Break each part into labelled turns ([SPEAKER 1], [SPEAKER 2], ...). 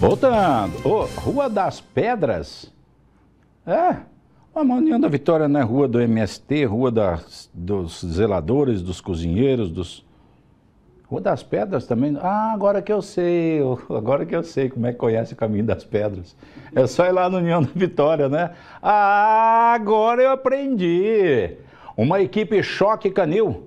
[SPEAKER 1] Voltando. Oh, Rua das Pedras. É. A União da Vitória não é rua do MST, rua das, dos zeladores, dos cozinheiros, dos... Rua das Pedras também. Ah, agora que eu sei, agora que eu sei como é que conhece o caminho das pedras. É só ir lá na União da Vitória, né? Ah, agora eu aprendi. Uma equipe choque canil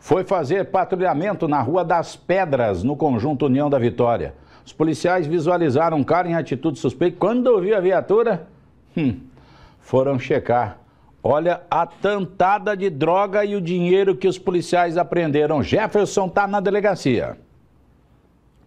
[SPEAKER 1] foi fazer patrulhamento na Rua das Pedras, no conjunto União da Vitória. Os policiais visualizaram um cara em atitude suspeita. Quando ouviu a viatura, hum, foram checar. Olha a tantada de droga e o dinheiro que os policiais apreenderam. Jefferson está na delegacia.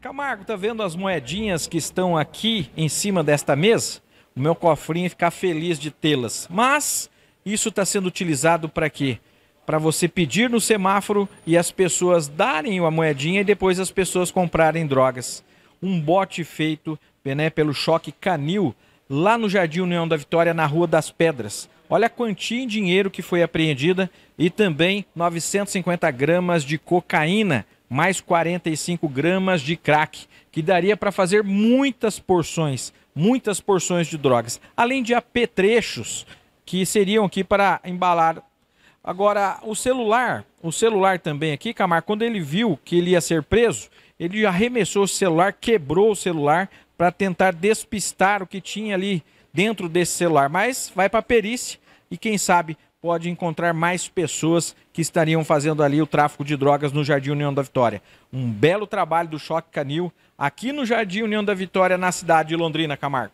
[SPEAKER 2] Camargo, tá vendo as moedinhas que estão aqui em cima desta mesa? O meu cofrinho ficar feliz de tê-las. Mas isso está sendo utilizado para quê? Para você pedir no semáforo e as pessoas darem a moedinha e depois as pessoas comprarem drogas um bote feito né, pelo Choque Canil, lá no Jardim União da Vitória, na Rua das Pedras. Olha a quantia em dinheiro que foi apreendida e também 950 gramas de cocaína, mais 45 gramas de crack, que daria para fazer muitas porções, muitas porções de drogas, além de apetrechos que seriam aqui para embalar. Agora, o celular, o celular também aqui, Camar quando ele viu que ele ia ser preso, ele arremessou o celular, quebrou o celular para tentar despistar o que tinha ali dentro desse celular, mas vai para a perícia e quem sabe pode encontrar mais pessoas que estariam fazendo ali o tráfico de drogas no Jardim União da Vitória. Um belo trabalho do Choque Canil aqui no Jardim União da Vitória, na cidade de Londrina, Camargo.